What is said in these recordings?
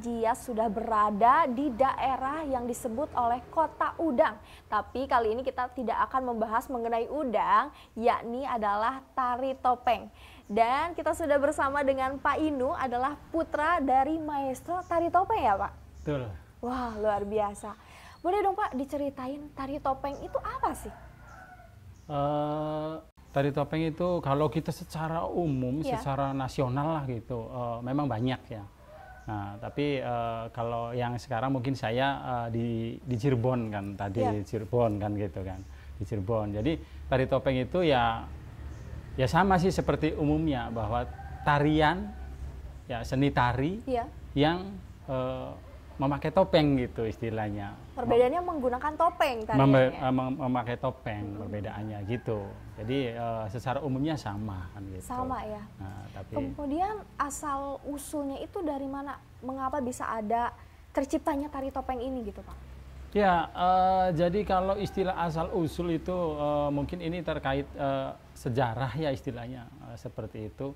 dia Jias sudah berada di daerah yang disebut oleh kota udang. Tapi kali ini kita tidak akan membahas mengenai udang, yakni adalah tari topeng. Dan kita sudah bersama dengan Pak Inu adalah putra dari maestro tari topeng ya Pak? Betul. Wah luar biasa. Boleh dong Pak diceritain tari topeng itu apa sih? Uh, tari topeng itu kalau kita secara umum, yeah. secara nasional lah gitu, uh, memang banyak ya. Nah, tapi uh, kalau yang sekarang mungkin saya uh, di di Cirebon kan tadi yeah. Cirebon kan gitu kan di Cirebon. Jadi tari topeng itu ya ya sama sih seperti umumnya bahwa tarian ya seni tari yeah. yang uh, memakai topeng gitu istilahnya. Perbedaannya Mem menggunakan topeng tadi. Mem ya? eh, memakai topeng hmm. perbedaannya gitu. Jadi uh, secara umumnya sama kan gitu. Sama ya. Nah, tapi kemudian asal usulnya itu dari mana? Mengapa bisa ada terciptanya tari topeng ini gitu, Pak? Ya, uh, jadi kalau istilah asal usul itu uh, mungkin ini terkait uh, sejarah ya istilahnya uh, seperti itu.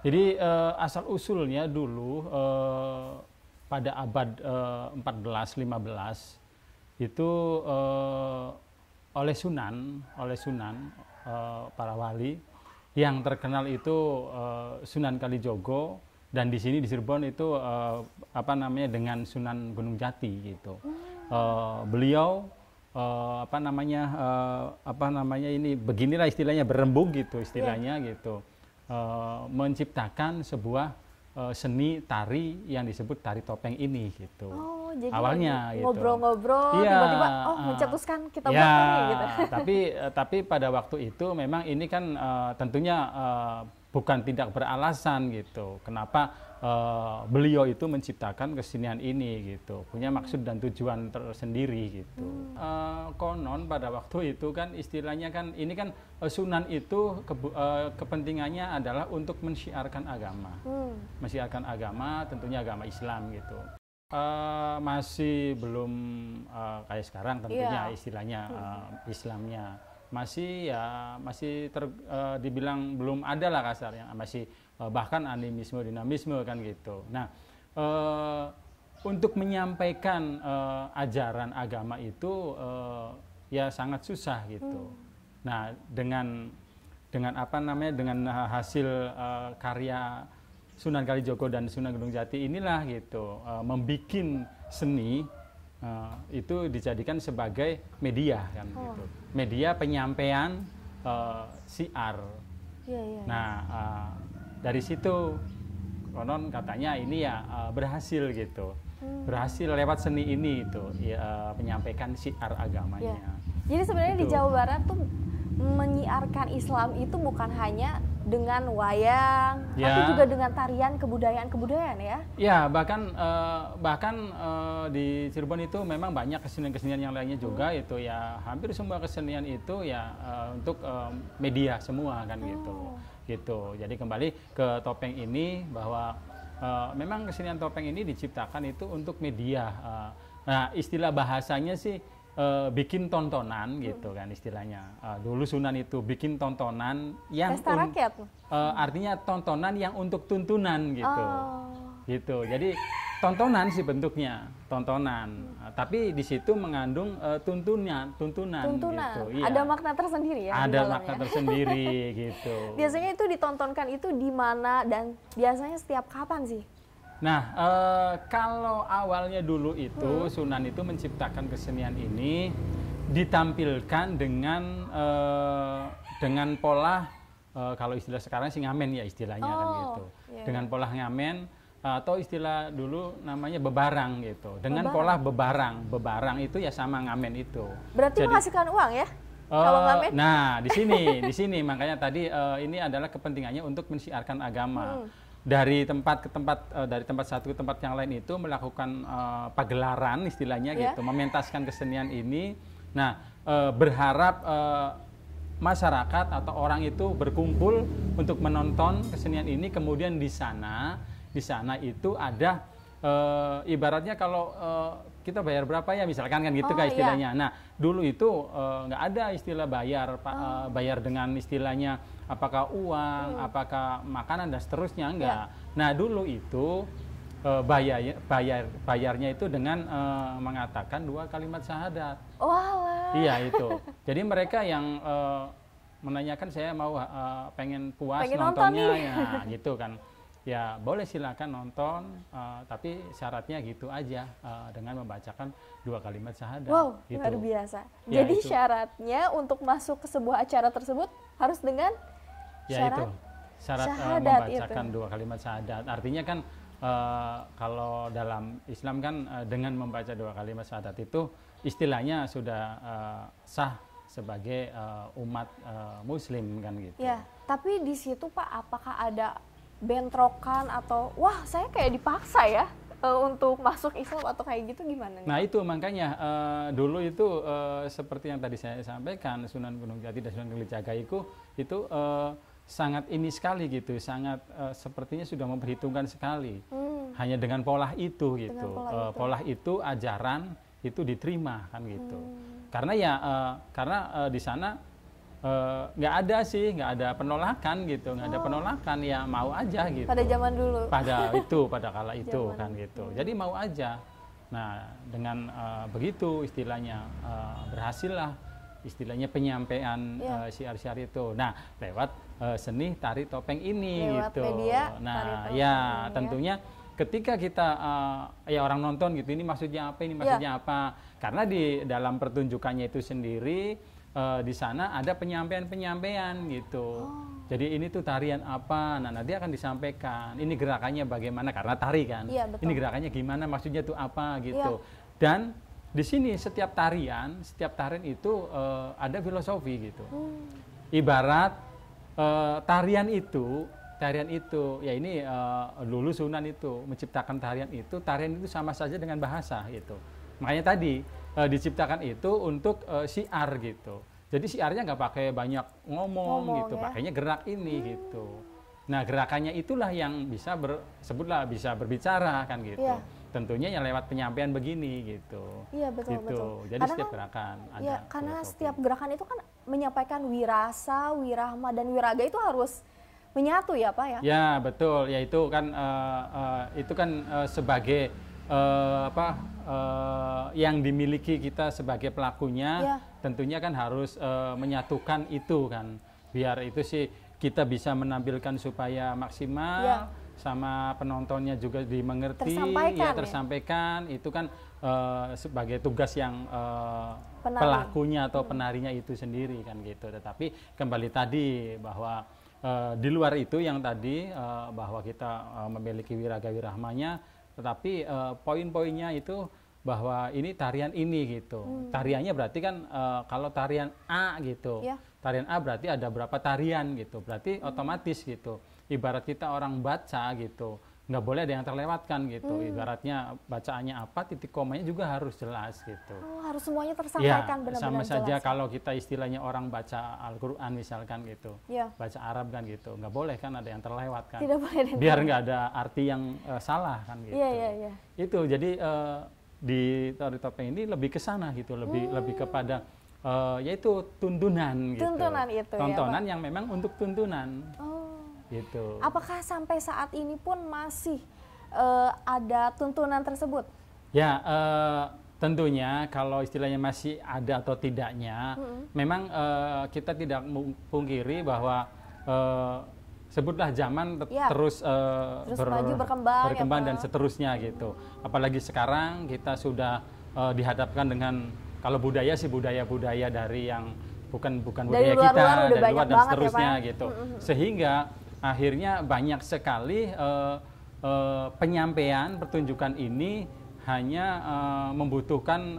Jadi uh, asal usulnya dulu uh, pada abad uh, eh, 14-15 itu uh, oleh Sunan, oleh Sunan uh, para wali yang terkenal itu uh, Sunan Kalijogo dan di sini di Cirebon itu uh, apa namanya dengan Sunan Gunung Jati gitu. Uh, beliau apa namanya apa namanya ini beginilah istilahnya berembung gitu istilahnya yeah. gitu menciptakan sebuah Eh, seni tari yang disebut tari topeng ini gitu. Oh, jadi awalnya gitu. ngobrol-ngobrol gitu. tiba-tiba ya, oh ah. mencetuskan kita ya, buat ini gitu. Tapi eh, tapi pada waktu itu memang ini kan uh, tentunya uh, bukan tidak beralasan gitu. Kenapa uh, beliau itu menciptakan kesenian ini gitu, punya maksud dan tujuan tersendiri gitu. Uh, konon pada waktu itu kan istilahnya kan ini kan eh, Sunan itu ke, uh, kepentingannya adalah untuk mensyiarkan agama, hmm. mensiarkan agama tentunya agama Islam gitu. Uh, masih belum uh, kayak sekarang tentunya yeah. istilahnya uh, Islamnya masih ya masih ter, uh, dibilang belum ada lah kasar yang masih uh, bahkan animisme dinamisme kan gitu. Nah uh, untuk menyampaikan ajaran agama itu ya sangat susah gitu. Hmm. Nah dengan dengan apa namanya dengan hasil karya Sunan Kalijogo dan Sunan Gunung Jati inilah gitu membikin seni Eh, itu dijadikan sebagai media kan oh. gitu. Media penyampaian uh, siar. Yeah, yeah. Iya. Nah, uh, dari situ konon katanya ini ya uh, berhasil gitu. Hmm. Berhasil lewat seni ini itu ya, uh, menyampaikan siar agamanya. Yeah. Jadi sebenarnya gitu. di Jawa Barat tuh menyiarkan Islam itu bukan hanya dengan wayang, ya. tapi juga dengan tarian kebudayaan-kebudayaan ya. Ya, bahkan uh, bahkan uh, di Cirebon itu memang banyak kesenian-kesenian yang lainnya juga hmm. itu ya hampir semua kesenian itu ya uh, untuk uh, media semua kan oh. gitu. Hmm. Gitu. Jadi kembali ke topeng ini bahwa uh, memang kesenian topeng ini diciptakan itu untuk media. Uh, nah, istilah bahasanya sih uh, bikin tontonan gitu kan istilahnya. Uh, dulu Sunan itu bikin tontonan yang Pesta rakyat. Uh, artinya tontonan yang untuk tuntunan gitu. Oh. Gitu. Jadi tontonan sih bentuknya, tontonan. Hmm. Uh, tapi di situ mengandung uh, tuntunnya, tuntunan, tuntunan. gitu. Iya. Ada makna tersendiri ya. Ada makna tersendiri gitu. Biasanya itu ditontonkan itu di mana dan biasanya setiap kapan sih? Nah, eh, kalau awalnya dulu itu hmm. Sunan itu menciptakan kesenian ini ditampilkan dengan e, dengan pola e, kalau istilah sekarang sih ngamen ya istilahnya kan oh, kan gitu. Yeah. Iya. Dengan pola ngamen atau istilah dulu namanya bebarang gitu. Dengan bebarang. pola bebarang. Bebarang itu ya sama ngamen itu. Berarti Jadi, menghasilkan uang ya? Uh, nah, di sini, di sini makanya tadi uh, ini adalah kepentingannya untuk mensiarkan agama. Hmm dari tempat ke tempat uh, dari tempat satu ke tempat yang lain itu melakukan uh, pagelaran istilahnya yeah. gitu mementaskan kesenian ini nah uh, berharap uh, masyarakat atau orang itu berkumpul untuk menonton kesenian ini kemudian di sana di sana itu ada uh, ibaratnya kalau uh, kita bayar berapa ya misalkan kan gitu oh, kan istilahnya. Iya. Nah dulu itu eh, nggak uh, ada istilah bayar pa, eh, oh. uh, bayar dengan istilahnya apakah uang, hmm. apakah makanan dan seterusnya enggak. Iya. Ya. Nah dulu itu uh, bayar bayar bayarnya itu dengan uh, mengatakan dua kalimat syahadat. Oh, Allah. Iya itu. Jadi mereka yang uh, menanyakan saya mau uh, pengen puas pengen nontonnya nonton ya gitu kan ya boleh silakan nonton uh, tapi syaratnya gitu aja uh, dengan membacakan dua kalimat syahadat. Wow, gitu. luar biasa. Ya, Jadi itu. syaratnya untuk masuk ke sebuah acara tersebut harus dengan ya, syarat itu. syarat eh, syahadat uh, membacakan itu. dua kalimat syahadat. Artinya kan uh, kalau dalam Islam kan uh, dengan membaca dua kalimat syahadat itu istilahnya sudah uh, sah sebagai uh, umat uh, muslim kan gitu. Ya, tapi di situ Pak apakah ada bentrokan atau wah saya kayak dipaksa ya uh, untuk masuk Islam atau kayak gitu gimana? Nih? Nah itu makanya uh, dulu itu uh, seperti yang tadi saya sampaikan Sunan Gunung Jati dan Sunan Kalijaga itu itu uh, sangat ini sekali gitu, sangat uh, sepertinya sudah memperhitungkan sekali. Hmm. Hanya dengan pola itu gitu, pola, uh, itu. pola itu ajaran itu diterima kan gitu. Hmm. Karena ya uh, karena uh, di sana Eh, nggak uh, ada sih nggak ada penolakan gitu nggak oh. ada penolakan ya mau aja gitu pada zaman dulu pada itu pada kala itu zaman. kan gitu jadi mau aja nah dengan uh, begitu istilahnya uh, eh, lah istilahnya penyampaian yeah. Ya. uh, syiar-syiar itu nah lewat uh, seni tari topeng ini lewat gitu media, nah tari ya ini, ya. tentunya ketika kita uh, ya orang nonton gitu ini maksudnya apa ini ya. maksudnya yeah. apa karena di dalam pertunjukannya itu sendiri uh, di sana ada penyampaian-penyampaian gitu. Oh. Jadi ini tuh tarian apa? Nah, nanti akan disampaikan. Ini gerakannya bagaimana karena tari kan. Iya, Ini gerakannya gimana? Maksudnya tuh apa gitu. Iya. Dan di sini setiap tarian, setiap tarian itu uh, ada filosofi gitu. Hmm. Ibarat uh, tarian itu tarian itu ya ini uh, lulu sunan itu menciptakan tarian itu tarian itu sama saja dengan bahasa gitu makanya tadi uh, diciptakan itu untuk uh, siar gitu. Jadi siarnya nggak pakai banyak ngomong, ngomong gitu, ya? pakainya gerak ini hmm. gitu. Nah gerakannya itulah yang bisa ber, sebutlah bisa berbicara kan gitu. Iya. Ya. Tentunya yang lewat penyampaian begini gitu. Iya betul gitu. betul. Jadi karena setiap kan gerakan kan, ada. Ya, karena filosofi. setiap gerakan itu kan menyampaikan wirasa, wirahma dan wiraga itu harus menyatu ya pak ya. Ya betul. Ya itu kan uh, uh, itu kan uh, sebagai uh, apa uh, yang dimiliki kita sebagai pelakunya yeah. tentunya kan harus uh, menyatukan itu kan biar itu sih kita bisa menampilkan supaya maksimal yeah. sama penontonnya juga dimengerti tersampaikan, ya, ya. tersampaikan ya? itu kan uh, sebagai tugas yang uh, pelakunya atau hmm. penarinya itu sendiri kan gitu tetapi kembali tadi bahwa uh, di luar itu yang tadi uh, bahwa kita uh, memiliki wiraga wirahmanya tetapi uh, poin-poinnya itu bahwa ini tarian ini gitu. Hmm. Tariannya berarti kan uh, kalau tarian A gitu. Yeah. Tarian A berarti ada berapa tarian gitu. Berarti hmm. otomatis gitu. Ibarat kita orang baca gitu nggak boleh ada yang terlewatkan gitu. Hmm. Ibaratnya bacaannya apa, titik komanya juga harus jelas gitu. Oh, harus semuanya ya, tersampaikan ya, benar-benar sama saja kalau kita istilahnya orang baca Al-Qur'an misalkan gitu. Ya. Baca Arab kan gitu. nggak boleh kan ada yang terlewatkan Tidak boleh. Biar nggak ada arti yang uh, salah kan ya, gitu. Iya, iya, iya. Itu jadi uh, di tari topeng ini lebih ke sana gitu, lebih hmm. lebih kepada uh, yaitu tuntunan, tuntunan gitu. Tuntunan itu. Ya, Tontonan ya, yang memang untuk tuntunan. Oh Gitu. Apakah sampai saat ini pun masih uh, ada tuntunan tersebut? Ya, uh, tentunya kalau istilahnya masih ada atau tidaknya, mm -hmm. memang uh, kita tidak pungkiri bahwa uh, sebutlah zaman ya. terus, uh, terus ber maju berkembang, berkembang ya, dan seterusnya gitu. Apalagi sekarang kita sudah uh, dihadapkan dengan kalau budaya sih budaya-budaya dari yang bukan bukan dari budaya kita dan luar dan ya, seterusnya ya, gitu. Sehingga akhirnya banyak sekali uh, uh, penyampaian pertunjukan ini hanya uh, membutuhkan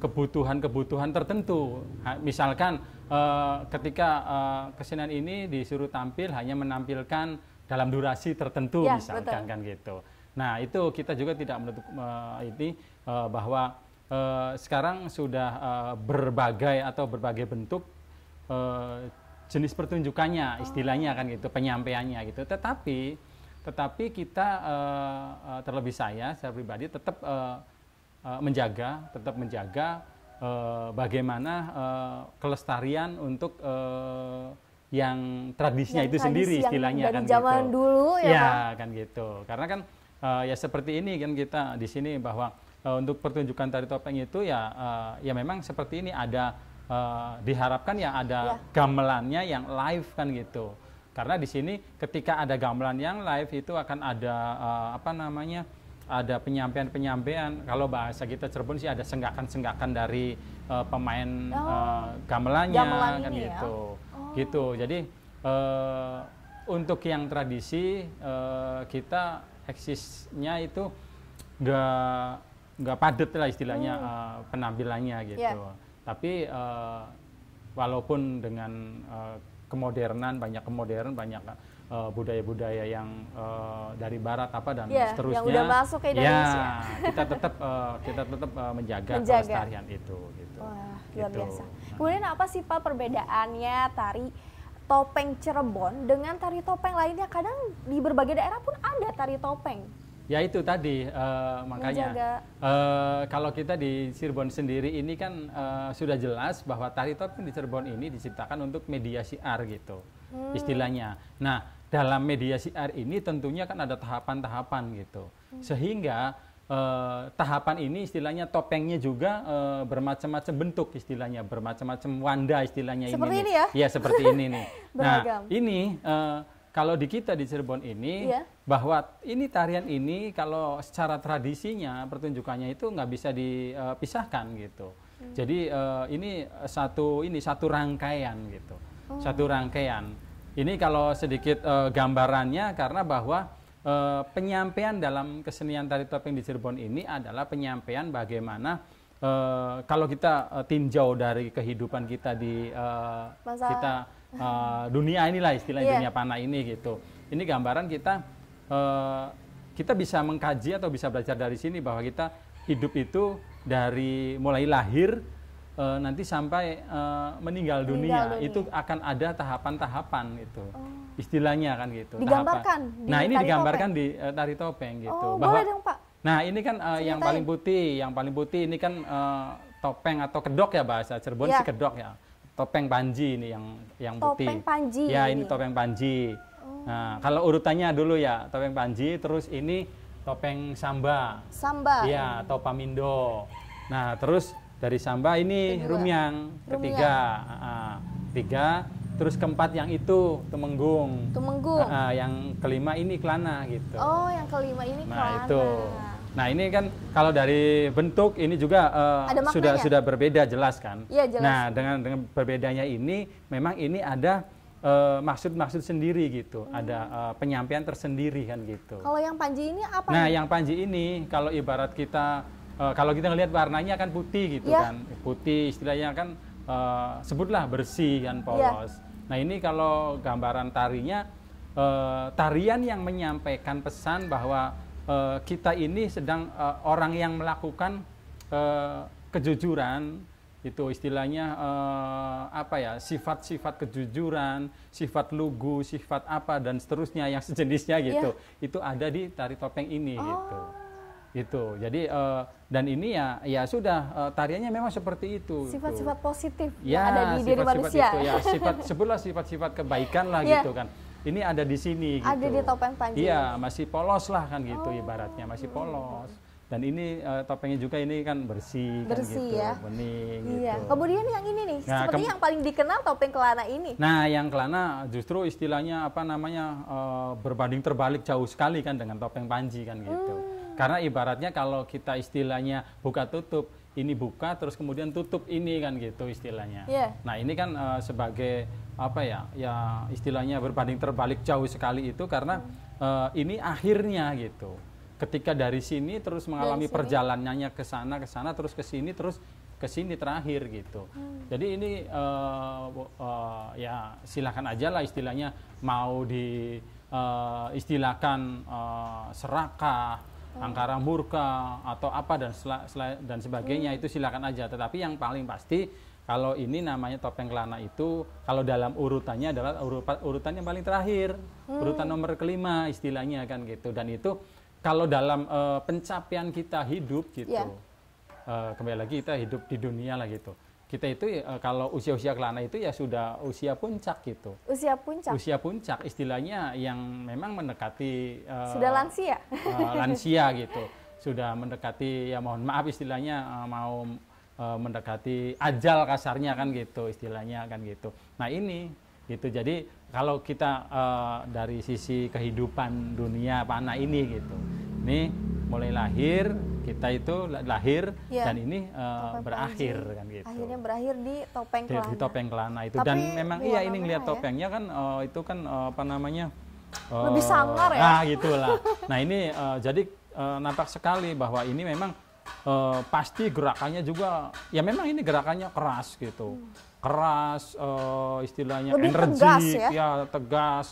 kebutuhan-kebutuhan tertentu. Misalkan ketika kesenian ini disuruh tampil hanya menampilkan dalam durasi tertentu ya, misalkan betul. kan gitu. Nah, itu kita juga tidak menutup uh, ini uh, bahwa uh, sekarang sudah uh, berbagai atau berbagai bentuk uh, jenis pertunjukannya istilahnya kan gitu penyampaiannya gitu tetapi tetapi kita uh, terlebih saya saya pribadi tetap uh, uh, menjaga tetap menjaga uh, bagaimana uh, kelestarian untuk uh, yang tradisinya yang itu tradisi sendiri istilahnya kan gitu. zaman dulu ya, ya kan? kan gitu karena kan uh, ya seperti ini kan kita di sini bahwa uh, untuk pertunjukan tari topeng itu ya uh, ya memang seperti ini ada uh, diharapkan ya ada yeah. gamelannya yang live kan gitu. Karena di sini ketika ada gamelan yang live itu akan ada uh, apa namanya? ada penyampaian-penyampaian kalau bahasa kita Cirebon sih ada senggakan-senggakan dari uh, pemain oh, uh, gamelannya gamelan kan ya? gitu. Ya? Oh. Gitu. Jadi uh, untuk yang tradisi uh, kita eksisnya itu enggak nggak padat lah istilahnya hmm. uh, penampilannya gitu. Yeah. Tapi uh, walaupun dengan uh, kemodernan, banyak kemodern, banyak eh, budaya-budaya uh, yang uh, dari barat apa dan yeah, seterusnya, yang udah masuk ke ya, Indonesia. Ya, kita tetap uh, kita tetap uh, menjaga, menjaga kelestarian itu. Gitu. Wah, gitu. biasa. Nah. Kemudian apa sih pak perbedaannya tari? topeng Cirebon dengan tari topeng lainnya kadang di berbagai daerah pun ada tari topeng Ya itu tadi uh, makanya uh, kalau kita di Cirebon sendiri ini kan uh, sudah jelas bahwa tari topeng di Cirebon ini diciptakan untuk media siar gitu hmm. istilahnya. Nah dalam media siar ini tentunya kan ada tahapan-tahapan gitu hmm. sehingga uh, tahapan ini istilahnya topengnya juga uh, bermacam-macam bentuk istilahnya bermacam-macam wanda istilahnya seperti ini. Seperti ini ya? Ya seperti ini nih. Nah, Beragam. Nah ini uh, kalau di kita di Cirebon ini. Iya bahwa ini tarian ini kalau secara tradisinya pertunjukannya itu nggak bisa dipisahkan gitu. Hmm. Jadi uh, ini satu ini satu rangkaian gitu. Oh. Satu rangkaian. Ini kalau sedikit uh, gambarannya karena bahwa uh, penyampaian dalam kesenian tari topeng di Cirebon ini adalah penyampaian bagaimana uh, kalau kita uh, tinjau dari kehidupan kita di uh, kita uh, dunia inilah istilah yeah. dunia panah ini gitu. Ini gambaran kita uh, kita bisa mengkaji atau bisa belajar dari sini bahwa kita hidup itu dari mulai lahir uh, nanti sampai uh, meninggal, meninggal dunia, dunia itu akan ada tahapan-tahapan itu Oh. Istilahnya kan gitu. Digambarkan. Di nah, ini digambarkan topeng. di uh, topeng gitu. Oh, bahwa, boleh dong, Pak. Nah, ini kan uh, yang paling putih, yang paling putih ini kan uh, topeng atau kedok ya bahasa Cirebon ya. si kedok ya. Topeng panji ini yang yang putih. Topeng panji. Ya, ini topeng panji. Nah, kalau urutannya dulu ya topeng Panji, terus ini topeng Samba. Samba. Iya, Topamindo. Nah, terus dari Samba ini Kedua. Rumyang ketiga. Nah, tiga, terus keempat yang itu tumenggung Temenggung. Nah, yang kelima ini Kelana gitu. Oh, yang kelima ini nah, Kelana. Nah, itu. Nah, ini kan kalau dari bentuk ini juga uh, sudah sudah berbeda jelas kan. Iya, jelas. Nah, dengan dengan berbedanya ini memang ini ada maksud eh, maksud-maksud sendiri gitu, hmm. ada uh, penyampaian tersendiri kan gitu. Kalau yang panji ini apa? Nah, ini? yang panji ini kalau ibarat kita uh, kalau kita ngelihat warnanya kan putih gitu yeah. kan, putih istilahnya kan uh, sebutlah bersih kan iya. polos. Yeah. Nah ini kalau gambaran tarinya uh, tarian yang menyampaikan pesan bahwa uh, kita ini sedang uh, orang yang melakukan uh, kejujuran itu istilahnya eh, apa ya sifat-sifat kejujuran, sifat lugu, sifat apa dan seterusnya yang sejenisnya iya. gitu. Yeah. Itu ada di tari topeng ini oh. gitu. Itu. Jadi eh, dan ini ya ya sudah uh, tariannya memang seperti itu. Gitu. Sifat-sifat positif ya, yang ada di sifat -sifat manusia. Itu, ya, sifat sebutlah sifat-sifat kebaikan lah yeah. gitu kan. Ini ada di sini gitu. Ada di gitu. topeng panjang. Iya, masih polos lah kan gitu oh. ibaratnya, masih polos. Hmm dan ini uh, topengnya juga ini kan bersih, kan bersih kan gitu, ya. bening iya. gitu. Kemudian yang ini nih, nah, seperti yang paling dikenal topeng kelana ini. Nah, yang kelana justru istilahnya apa namanya uh, berbanding terbalik jauh sekali kan dengan topeng panji kan gitu. Hmm. Karena ibaratnya kalau kita istilahnya buka tutup, ini buka terus kemudian tutup ini kan gitu istilahnya. Yeah. Nah, ini kan uh, sebagai apa ya ya istilahnya berbanding terbalik jauh sekali itu karena hmm. uh, ini akhirnya gitu ketika dari sini terus mengalami sini. perjalanannya ke sana ke sana terus ke sini terus ke sini terakhir gitu. Hmm. Jadi ini uh, uh, ya silakan aja lah istilahnya mau di uh, istilahkan uh, serakah, hmm. angkara murka atau apa dan dan sebagainya hmm. itu silakan aja. Tetapi yang paling pasti kalau ini namanya topeng kelana itu kalau dalam urutannya adalah urutan urutan yang paling terakhir, hmm. urutan nomor kelima istilahnya kan gitu dan itu kalau dalam uh, pencapaian kita hidup gitu yeah. Ya. uh, kembali lagi kita hidup di dunia lah gitu kita itu uh, kalau usia-usia kelana itu ya sudah usia puncak gitu. Usia puncak. Usia puncak istilahnya yang memang mendekati uh, sudah lansia. uh, lansia gitu. Sudah mendekati ya mohon maaf istilahnya uh, mau uh, mendekati ajal kasarnya kan gitu istilahnya kan gitu. Nah, ini gitu jadi kalau kita uh, dari sisi kehidupan dunia panah ini gitu ini mulai lahir kita itu lahir ya. dan ini uh, berakhir panji. kan gitu akhirnya berakhir di topeng di, di topeng kelana itu Tapi, dan memang iya ini ngeliat ya? topengnya kan uh, itu kan uh, apa namanya uh, lebih sangar ya nah gitulah nah ini uh, jadi uh, nampak sekali bahwa ini memang uh, pasti gerakannya juga ya memang ini gerakannya keras gitu hmm keras, uh, istilahnya Lebih energi, tegas ya? ya tegas.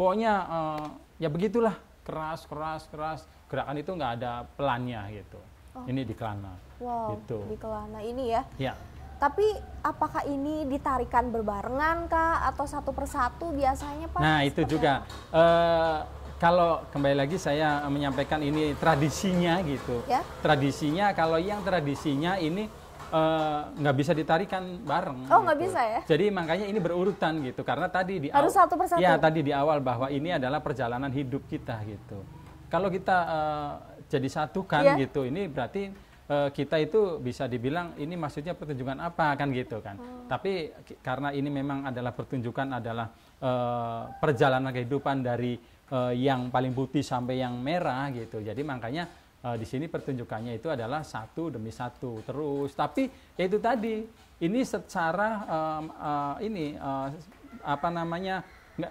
Pokoknya uh, ya begitulah keras, keras, keras. Gerakan itu nggak ada pelannya gitu. Oh. Ini di Kelana. Wow. Gitu. Di Kelana ini ya. Ya. Tapi apakah ini ditarikan berbarengan kah atau satu persatu biasanya pak? Nah itu juga uh, kalau kembali lagi saya menyampaikan ini tradisinya gitu. Ya? Tradisinya kalau yang tradisinya ini Eh, nggak uh, bisa ditarikan bareng. Oh nggak gitu. bisa ya? Jadi makanya ini berurutan gitu karena tadi di harus satu persatu. Ya tadi di awal bahwa ini adalah perjalanan hidup kita gitu. Kalau kita uh, jadi satukan yeah. gitu, ini berarti uh, kita itu bisa dibilang ini maksudnya pertunjukan apa kan gitu kan. Hmm. Tapi karena ini memang adalah pertunjukan adalah uh, perjalanan kehidupan dari uh, yang paling putih sampai yang merah gitu. Jadi makanya uh, di sini pertunjukannya itu adalah satu demi satu terus. Tapi ya itu tadi ini secara um, uh, ini uh, apa namanya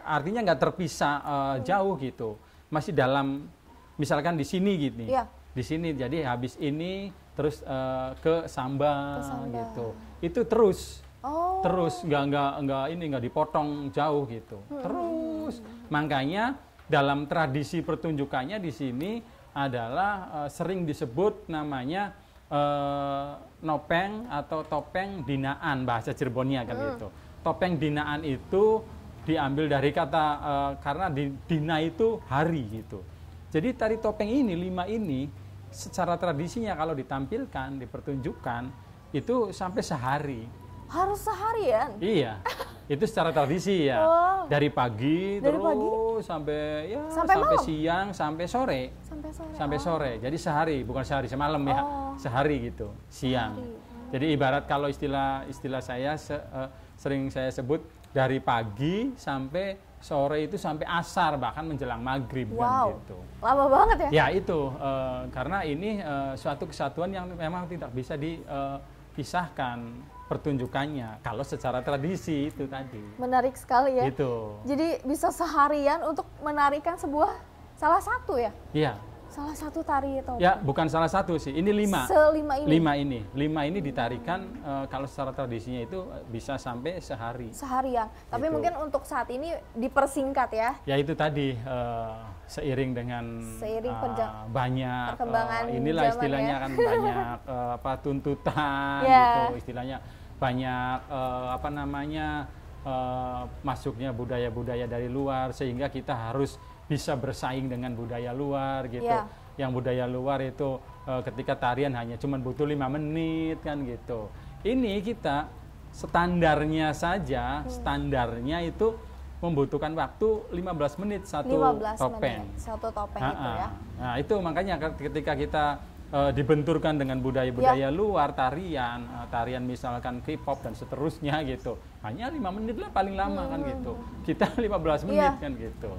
artinya nggak terpisah uh, jauh gitu, masih dalam misalkan di sini gitu. Ya. Di sini jadi habis ini terus uh, ke Samba, gitu. Itu terus. Oh. Terus nggak nggak nggak ini nggak dipotong jauh gitu. Hmm. Terus makanya dalam tradisi pertunjukannya di sini adalah uh, sering disebut namanya uh, nopeng atau topeng dinaan bahasa Cirebonnya kan mm. itu. Topeng dinaan itu diambil dari kata uh, karena di, dina itu hari gitu. Jadi tari topeng ini lima ini secara tradisinya kalau ditampilkan dipertunjukkan itu sampai sehari harus seharian? Iya. itu secara tradisi ya. Oh. Dari pagi Dari terus pagi? sampai ya sampai, sampai siang sampai sore. Sampai sore. Sampai oh. sore. Jadi sehari, bukan sehari semalam ya. oh. ya. Sehari gitu, siang. Sehari. Oh. Jadi ibarat kalau istilah istilah saya se, uh, sering saya sebut dari pagi sampai sore itu sampai asar bahkan menjelang maghrib kan, wow. kan gitu. Lama banget ya? Ya itu uh, karena ini uh, suatu kesatuan yang memang tidak bisa dipisahkan pertunjukannya kalau secara tradisi itu tadi menarik sekali ya itu jadi bisa seharian untuk menarikan sebuah salah satu ya iya salah satu tari atau ya bukan salah satu sih ini lima selima ini lima ini lima ini ditarikan hmm. uh, kalau secara tradisinya itu eh, bisa sampai sehari seharian tapi itu. mungkin untuk saat ini dipersingkat ya ya itu tadi uh, seiring dengan seiring uh, banyak perkembangan uh, inilah istilahnya ya. kan banyak uh, apa tuntutan yeah. gitu istilahnya banyak uh, apa namanya uh, masuknya budaya-budaya dari luar sehingga kita harus bisa bersaing dengan budaya luar gitu. Yeah. Yang budaya luar itu uh, ketika tarian hanya cuma butuh lima menit kan gitu. Ini kita standarnya saja, hmm. standarnya itu membutuhkan waktu 15 menit satu 15 topeng. Menit, satu topeng ha -ha. itu ya. Nah, itu makanya ketika kita uh, dibenturkan dengan budaya-budaya yeah. luar, tarian, uh, tarian misalkan K-pop dan seterusnya gitu. Hanya lima menit lah paling lama kan hmm. kan gitu. Kita 15 iya. menit yeah. kan gitu.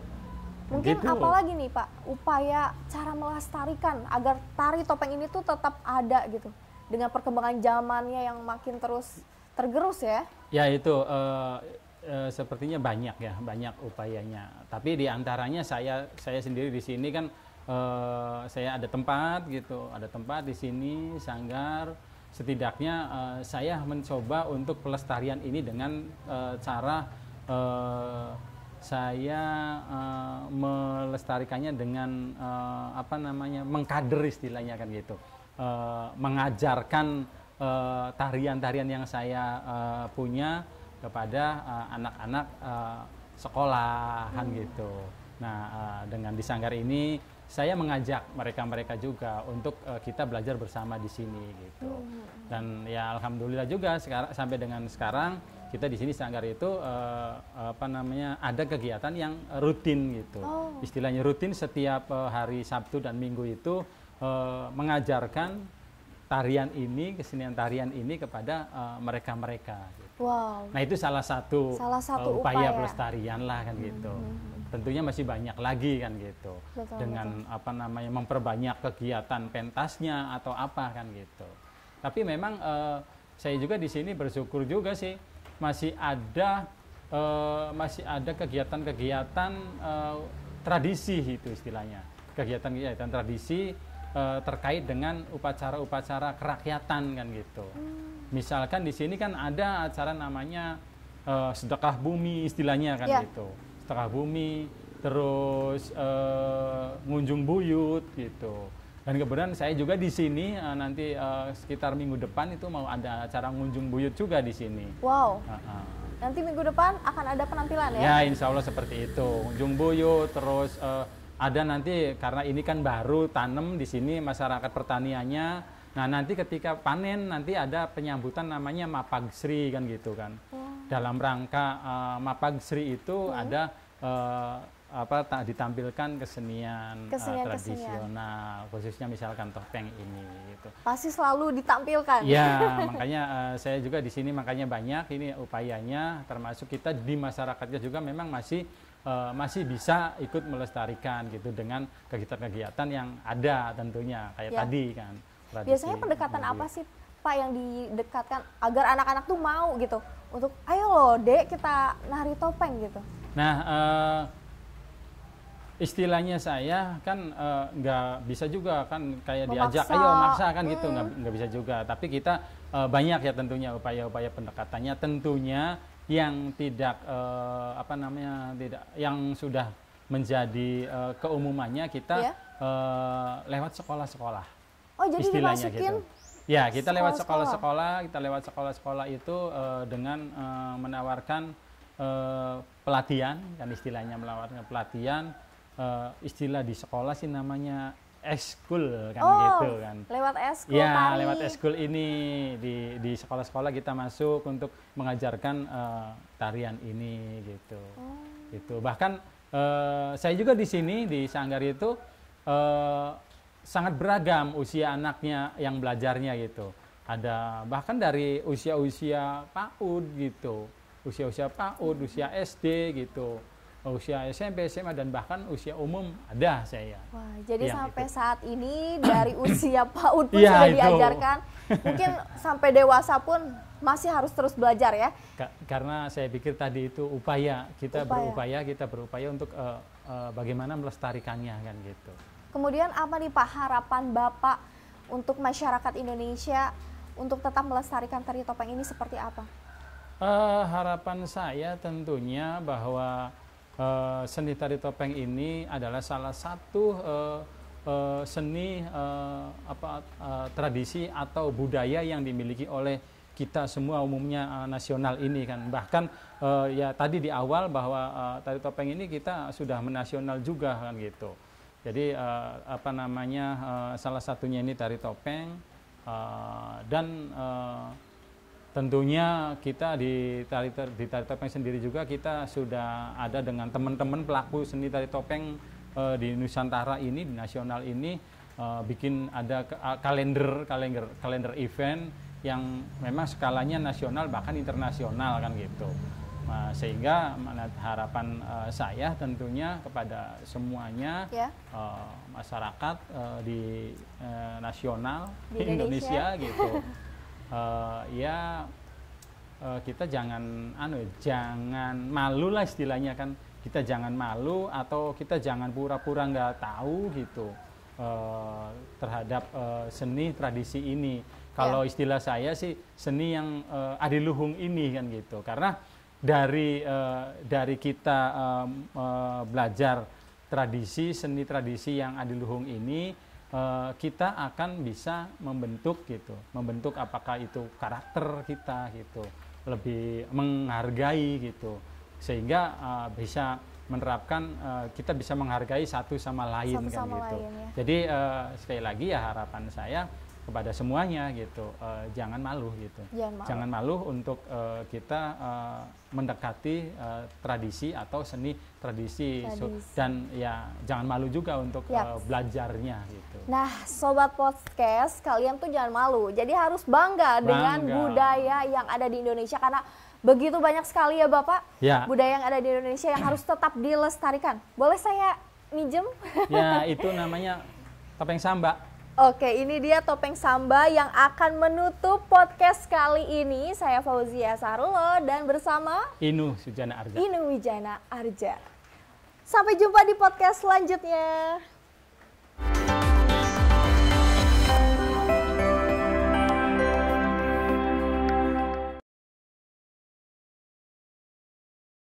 Mungkin gitu. apalagi nih Pak, upaya cara melestarikan agar tari topeng ini tuh tetap ada gitu. Dengan perkembangan zamannya yang makin terus tergerus ya. Ya itu uh, uh, sepertinya banyak ya, banyak upayanya. Tapi diantaranya saya saya sendiri di sini kan Eh, saya ada tempat gitu, ada tempat di sini sanggar. Setidaknya uh, saya mencoba untuk pelestarian ini dengan uh, cara uh, saya uh, melestarikannya dengan uh, apa namanya mengkader istilahnya kan gitu uh, mengajarkan tarian-tarian uh, yang saya uh, punya kepada anak-anak uh, uh, sekolahan hmm. gitu nah uh, dengan di sanggar ini saya mengajak mereka-mereka juga untuk uh, kita belajar bersama di sini gitu. Hmm, hmm, hmm. Dan ya alhamdulillah juga sekarang sampai dengan sekarang kita di sini Sanggar itu uh, apa namanya ada kegiatan yang rutin gitu. Oh. Istilahnya rutin setiap uh, hari Sabtu dan Minggu itu uh, mengajarkan tarian ini, kesenian tarian ini kepada mereka-mereka uh, Wow. Nah itu salah satu, salah satu eh, upaya, upaya pelestarian lah kan gitu. Hmm, hmm, hmm. Tentunya masih banyak lagi kan gitu. Betul, Dengan betul. apa namanya memperbanyak kegiatan pentasnya atau apa kan gitu. Tapi memang uh, saya juga di sini bersyukur juga sih masih ada uh, masih ada kegiatan-kegiatan uh, tradisi itu istilahnya. Kegiatan-kegiatan tradisi terkait dengan upacara-upacara kerakyatan kan gitu. Hmm Misalkan di sini kan ada acara namanya uh, sedekah bumi istilahnya kan yeah. gitu. Sedekah bumi, terus uh, ngunjung buyut gitu. Dan kebetulan saya juga di sini uh, nanti uh, sekitar minggu depan itu mau ada acara ngunjung buyut juga di sini. Wow. Uh -uh. Nanti minggu depan akan ada penampilan ya? Ya insya Allah seperti itu. Ngunjung buyut terus uh, ada nanti karena ini kan baru tanam di sini masyarakat pertaniannya Nah nanti ketika panen nanti ada penyambutan namanya mapagsri kan gitu kan. Wow. Oh. Dalam rangka uh, mapagsri itu hmm. ada uh, apa tak ditampilkan kesenian, eh, kesenian uh, tradisional kesenian. khususnya misalkan topeng ini gitu. Pasti selalu ditampilkan. Ya makanya uh, saya juga di sini makanya banyak ini upayanya termasuk kita di masyarakatnya juga memang masih masih bisa ikut melestarikan gitu dengan kegiatan-kegiatan yang ada tentunya kayak ya. tadi kan. Tradisi. Biasanya pendekatan apa sih Pak yang didekatkan agar anak-anak tuh mau gitu untuk ayo loh dek kita nari topeng gitu. Nah uh, istilahnya saya kan eh, nggak bisa juga kan kayak Memaksa. diajak ayo maksa kan gitu. hmm. gitu nggak bisa juga tapi kita uh, banyak ya tentunya upaya-upaya pendekatannya tentunya yang tidak uh, apa namanya tidak yang sudah menjadi uh, keumumannya kita yeah. Ya. uh, lewat sekolah-sekolah Oh jadi istilahnya dimasukin gitu. Ya kita lewat sekolah-sekolah, kita lewat sekolah-sekolah itu uh, dengan uh, menawarkan uh, pelatihan, kan istilahnya melawatnya pelatihan, uh, istilah di sekolah sih namanya eskul kan oh, gitu kan. Lewat eskul. Ya tari. lewat eskul ini di di sekolah-sekolah kita masuk untuk mengajarkan uh, tarian ini gitu, oh. gitu. Bahkan uh, saya juga di sini di Sanggar itu. Uh, sangat beragam usia anaknya yang belajarnya gitu. Ada bahkan dari usia-usia PAUD gitu, usia-usia PAUD, hmm. usia SD gitu, usia SMP, SMA dan bahkan usia umum ada saya. Wah, jadi iya, sampai itu. saat ini dari usia PAUD pun ya, sudah itu. diajarkan, mungkin sampai dewasa pun masih harus terus belajar ya. Ka karena saya pikir tadi itu upaya kita upaya. berupaya kita berupaya untuk uh, uh, bagaimana melestarikannya kan gitu. Kemudian apa nih Pak harapan Bapak untuk masyarakat Indonesia untuk tetap melestarikan tari topeng ini seperti apa? Uh, harapan saya tentunya bahwa uh, seni tari topeng ini adalah salah satu uh, uh, seni uh, apa uh, tradisi atau budaya yang dimiliki oleh kita semua umumnya uh, nasional ini kan bahkan uh, ya tadi di awal bahwa uh, tari topeng ini kita sudah menasional juga kan gitu jadi uh, apa namanya uh, salah satunya ini tari topeng uh, dan uh, tentunya kita di tari, di tari topeng sendiri juga kita sudah ada dengan teman-teman pelaku seni tari topeng uh, di Nusantara ini di nasional ini uh, bikin ada kalender kalender kalender event yang memang skalanya nasional bahkan internasional kan gitu. Nah, sehingga harapan uh, saya tentunya kepada semuanya yeah. Ya. uh, masyarakat uh, di uh, nasional di Indonesia, Indonesia gitu uh, ya uh, kita jangan anu ya, jangan malu lah istilahnya kan kita jangan malu atau kita jangan pura-pura nggak tahu gitu uh, terhadap uh, seni tradisi ini kalau yeah. istilah saya sih seni yang uh, adiluhung ini kan gitu karena dari uh, dari kita um, uh, belajar tradisi seni tradisi yang adiluhung ini uh, kita akan bisa membentuk gitu membentuk apakah itu karakter kita gitu lebih menghargai gitu sehingga uh, bisa menerapkan uh, kita bisa menghargai satu sama lain satu kan sama gitu ya. jadi uh, sekali lagi ya harapan saya kepada semuanya gitu uh, jangan malu gitu jangan iya, malu, jangan malu untuk uh, kita uh, mendekati uh, tradisi atau seni tradisi, tradisi. So, dan ya jangan malu juga untuk yep. uh, belajarnya gitu nah sobat podcast kalian tuh jangan malu jadi harus bangga, bangga. dengan budaya yang ada di Indonesia karena begitu banyak sekali ya bapak ya. budaya yang ada di Indonesia yang harus tetap dilestarikan boleh saya minjem ya itu namanya topeng samba Oke, ini dia topeng samba yang akan menutup podcast kali ini. Saya Fauzia Sarulo dan bersama Inu Sujana Arja. Inu Wijana Arja. Sampai jumpa di podcast selanjutnya.